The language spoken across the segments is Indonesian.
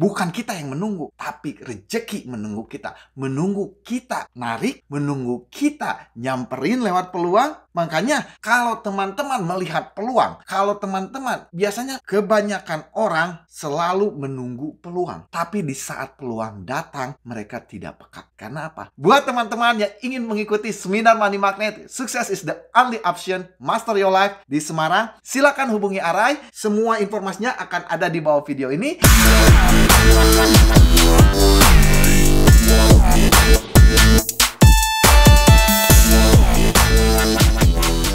Bukan kita yang menunggu, tapi rejeki menunggu kita. Menunggu kita narik, menunggu kita nyamperin lewat peluang. Makanya kalau teman-teman melihat peluang, kalau teman-teman biasanya kebanyakan orang selalu menunggu peluang. Tapi di saat peluang datang, mereka tidak peka. Karena apa? Buat teman-teman yang ingin mengikuti seminar Money Magnet, Success is the only option, Master Your Life di Semarang, silakan hubungi Arai. Semua informasinya akan ada di bawah video ini.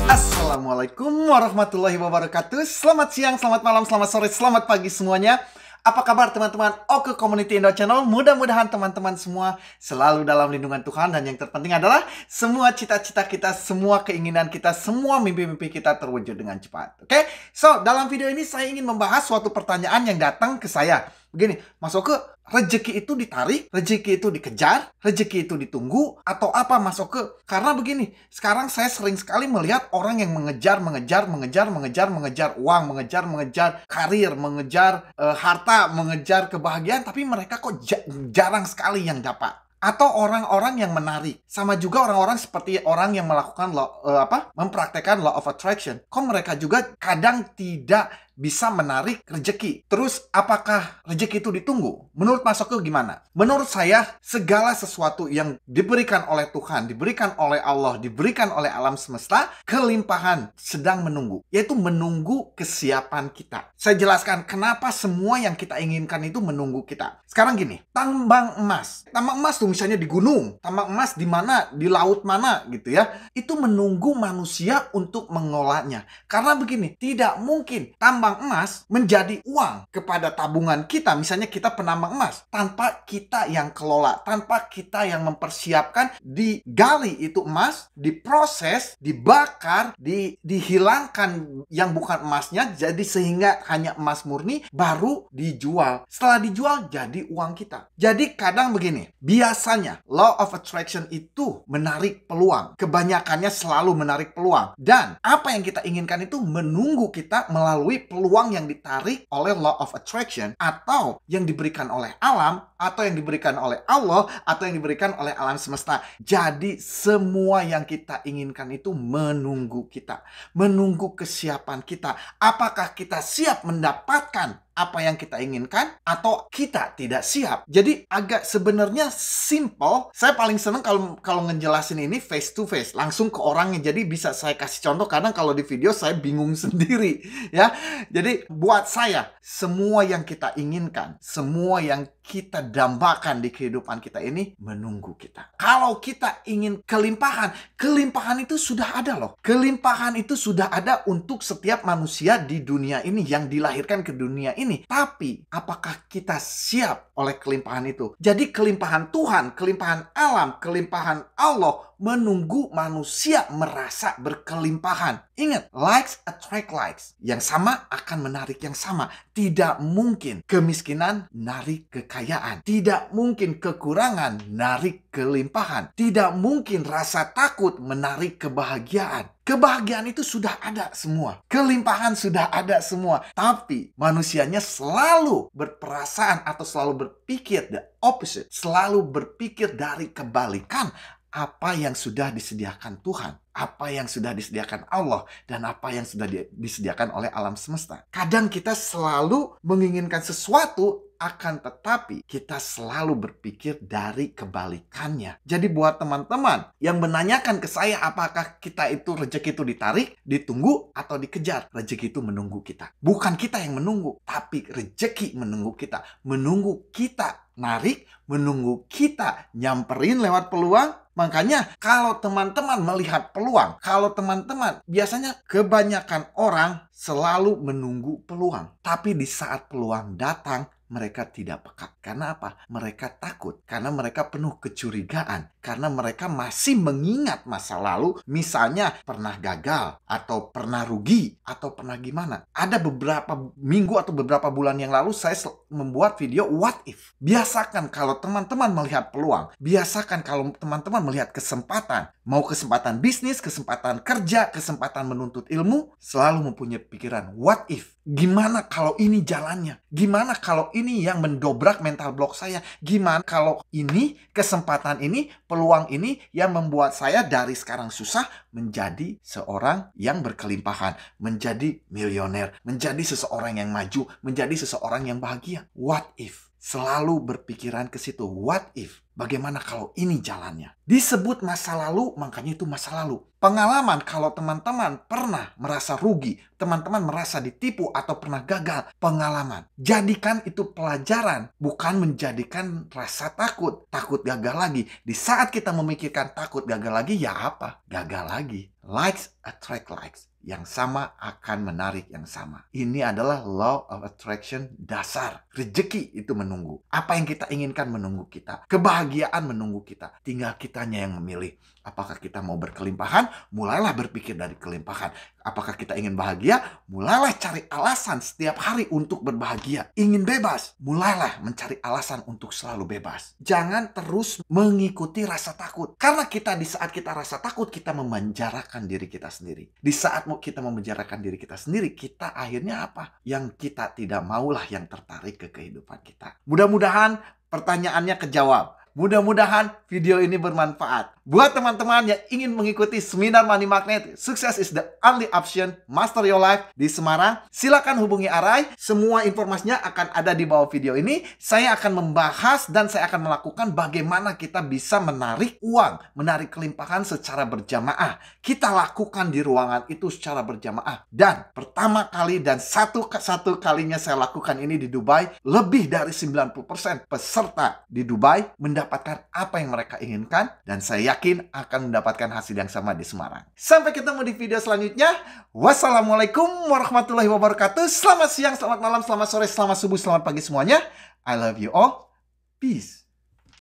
Assalamualaikum warahmatullahi wabarakatuh Selamat siang, selamat malam, selamat sore, selamat pagi semuanya Apa kabar teman-teman Oke Community Indo Channel Mudah-mudahan teman-teman semua selalu dalam lindungan Tuhan Dan yang terpenting adalah semua cita-cita kita, semua keinginan kita, semua mimpi-mimpi kita terwujud dengan cepat Oke, okay? so dalam video ini saya ingin membahas suatu pertanyaan yang datang ke saya Begini, Mas Oke, rejeki itu ditarik, rejeki itu dikejar, rejeki itu ditunggu, atau apa Mas Oke? Karena begini, sekarang saya sering sekali melihat orang yang mengejar, mengejar, mengejar, mengejar, mengejar uang, mengejar, mengejar karir, mengejar e, harta, mengejar kebahagiaan, tapi mereka kok jarang sekali yang dapat atau orang-orang yang menarik sama juga orang-orang seperti orang yang melakukan law, uh, apa mempraktekkan law of attraction kok mereka juga kadang tidak bisa menarik rejeki. Terus apakah rejeki itu ditunggu? Menurut Mas Oke gimana? Menurut saya segala sesuatu yang diberikan oleh Tuhan, diberikan oleh Allah, diberikan oleh alam semesta, kelimpahan sedang menunggu. Yaitu menunggu kesiapan kita. Saya jelaskan kenapa semua yang kita inginkan itu menunggu kita. Sekarang gini, tambang emas. Tambang emas tuh misalnya di gunung, tambang emas di mana, di laut mana gitu ya. Itu menunggu manusia untuk mengolahnya. Karena begini, tidak mungkin tambang penambang emas menjadi uang kepada tabungan kita. Misalnya kita penambang emas tanpa kita yang kelola, tanpa kita yang mempersiapkan digali itu emas, diproses, dibakar, di, dihilangkan yang bukan emasnya jadi sehingga hanya emas murni baru dijual. Setelah dijual jadi uang kita. Jadi kadang begini, biasanya law of attraction itu menarik peluang. Kebanyakannya selalu menarik peluang dan apa yang kita inginkan itu menunggu kita melalui peluang yang ditarik oleh law of attraction atau yang diberikan oleh alam atau yang diberikan oleh Allah atau yang diberikan oleh alam semesta. Jadi semua yang kita inginkan itu menunggu kita, menunggu kesiapan kita. Apakah kita siap mendapatkan apa yang kita inginkan atau kita tidak siap. Jadi agak sebenarnya simple. Saya paling seneng kalau kalau ngejelasin ini face to face, langsung ke orangnya. Jadi bisa saya kasih contoh karena kalau di video saya bingung sendiri ya. Jadi buat saya semua yang kita inginkan, semua yang kita dambakan di kehidupan kita ini menunggu kita. Kalau kita ingin kelimpahan, kelimpahan itu sudah ada loh. Kelimpahan itu sudah ada untuk setiap manusia di dunia ini yang dilahirkan ke dunia ini. Tapi apakah kita siap oleh kelimpahan itu? Jadi kelimpahan Tuhan, kelimpahan alam, kelimpahan Allah menunggu manusia merasa berkelimpahan. Ingat, likes attract likes. Yang sama akan menarik yang sama. Tidak mungkin kemiskinan narik kekayaan. Tidak mungkin kekurangan narik kelimpahan. Tidak mungkin rasa takut menarik kebahagiaan. Kebahagiaan itu sudah ada semua, kelimpahan sudah ada semua, tapi manusianya selalu berperasaan atau selalu berpikir the opposite, selalu berpikir dari kebalikan apa yang sudah disediakan Tuhan, apa yang sudah disediakan Allah, dan apa yang sudah disediakan oleh alam semesta. Kadang kita selalu menginginkan sesuatu akan tetapi kita selalu berpikir dari kebalikannya. Jadi buat teman-teman yang menanyakan ke saya apakah kita itu rezeki itu ditarik, ditunggu atau dikejar, rezeki itu menunggu kita. Bukan kita yang menunggu, tapi rezeki menunggu kita. Menunggu kita narik, menunggu kita nyamperin lewat peluang, Makanya kalau teman-teman melihat peluang, kalau teman-teman biasanya kebanyakan orang selalu menunggu peluang. Tapi di saat peluang datang, mereka tidak peka. Karena apa? Mereka takut. Karena mereka penuh kecurigaan. Karena mereka masih mengingat masa lalu. Misalnya pernah gagal. Atau pernah rugi. Atau pernah gimana. Ada beberapa minggu atau beberapa bulan yang lalu saya membuat video what if. Biasakan kalau teman-teman melihat peluang. Biasakan kalau teman-teman melihat kesempatan. Mau kesempatan bisnis, kesempatan kerja, kesempatan menuntut ilmu. Selalu mempunyai pikiran what if. Gimana kalau ini jalannya? Gimana kalau ini yang mendobrak mental block saya. Gimana kalau ini kesempatan ini, peluang ini yang membuat saya dari sekarang susah menjadi seorang yang berkelimpahan, menjadi milioner, menjadi seseorang yang maju, menjadi seseorang yang bahagia. What if? selalu berpikiran ke situ. What if? Bagaimana kalau ini jalannya? Disebut masa lalu, makanya itu masa lalu. Pengalaman kalau teman-teman pernah merasa rugi, teman-teman merasa ditipu atau pernah gagal, pengalaman. Jadikan itu pelajaran, bukan menjadikan rasa takut. Takut gagal lagi. Di saat kita memikirkan takut gagal lagi, ya apa? Gagal lagi. Likes attract likes yang sama akan menarik yang sama. Ini adalah law of attraction dasar. Rezeki itu menunggu. Apa yang kita inginkan menunggu kita. Kebahagiaan menunggu kita. Tinggal kitanya yang memilih. Apakah kita mau berkelimpahan? Mulailah berpikir dari kelimpahan. Apakah kita ingin bahagia? Mulailah cari alasan setiap hari untuk berbahagia. Ingin bebas? Mulailah mencari alasan untuk selalu bebas. Jangan terus mengikuti rasa takut. Karena kita di saat kita rasa takut, kita memenjarakan diri kita sendiri. Di saat kita memenjarakan diri kita sendiri, kita akhirnya apa? Yang kita tidak maulah yang tertarik ke kehidupan kita. Mudah-mudahan pertanyaannya kejawab. Mudah-mudahan video ini bermanfaat. Buat teman-teman yang ingin mengikuti seminar Money Magnet, Success is the Only Option, Master Your Life di Semarang, silakan hubungi Arai. Semua informasinya akan ada di bawah video ini. Saya akan membahas dan saya akan melakukan bagaimana kita bisa menarik uang, menarik kelimpahan secara berjamaah. Kita lakukan di ruangan itu secara berjamaah. Dan pertama kali dan satu satu kalinya saya lakukan ini di Dubai, lebih dari 90% peserta di Dubai mendapatkan mendapatkan apa yang mereka inginkan dan saya yakin akan mendapatkan hasil yang sama di Semarang. Sampai ketemu di video selanjutnya. Wassalamualaikum warahmatullahi wabarakatuh. Selamat siang, selamat malam, selamat sore, selamat subuh, selamat pagi semuanya. I love you all. Peace.